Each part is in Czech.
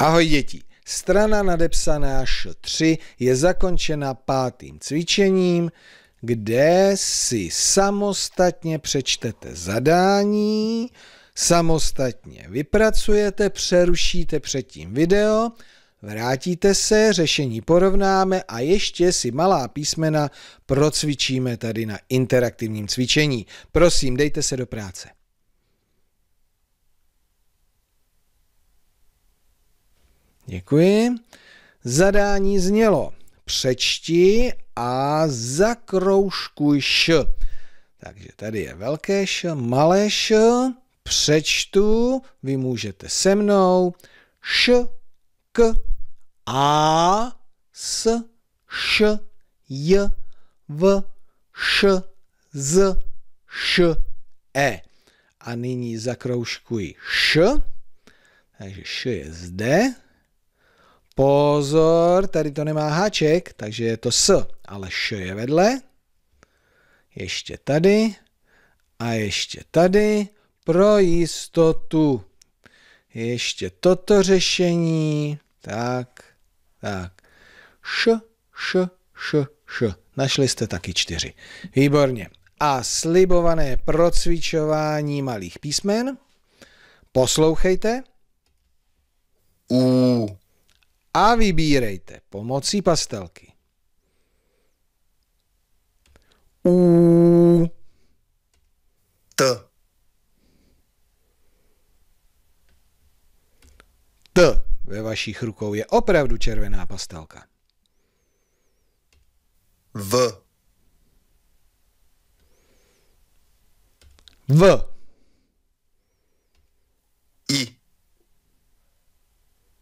Ahoj děti, strana nadepsaná Š3 je zakončena pátým cvičením, kde si samostatně přečtete zadání, samostatně vypracujete, přerušíte předtím video, vrátíte se, řešení porovnáme a ještě si malá písmena procvičíme tady na interaktivním cvičení. Prosím, dejte se do práce. Děkuji. Zadání znělo přečti a zakroužkuj š. Takže tady je velké š, malé š, přečtu, vy můžete se mnou, š, k, a, s, š, j, v, š, z, š, e. A nyní zakroužkuji š, takže š je zde, Pozor, tady to nemá háček, takže je to S, ale Š je vedle. Ještě tady a ještě tady pro jistotu. Ještě toto řešení. Tak, tak. Š, š, š, š. Našli jste taky čtyři. Výborně. A slibované procvičování malých písmen. Poslouchejte. U a vybírejte pomocí pastelky. U T T ve vašich rukou je opravdu červená pastelka. V V I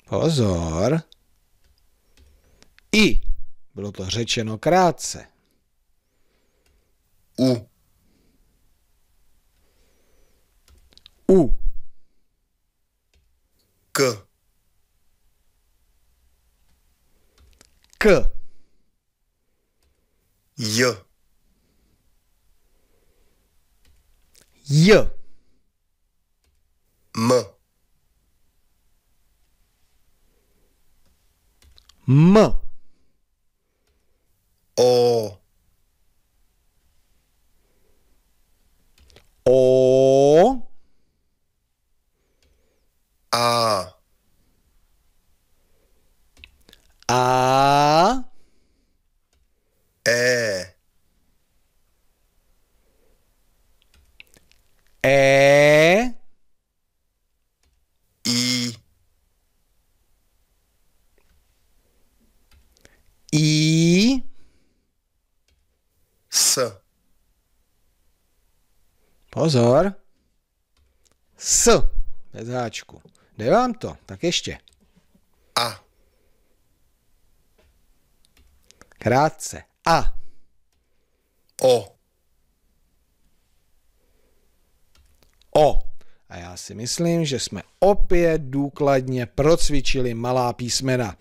Pozor, i. Bylo to řečeno krátce. U. U. K. K. J. J. M. M. O. O. A. A. E. E. S. Pozor. S. Bez háčku. Jde vám to, tak ještě. A. Krátce. A. O. O. A já si myslím, že jsme opět důkladně procvičili malá písmena.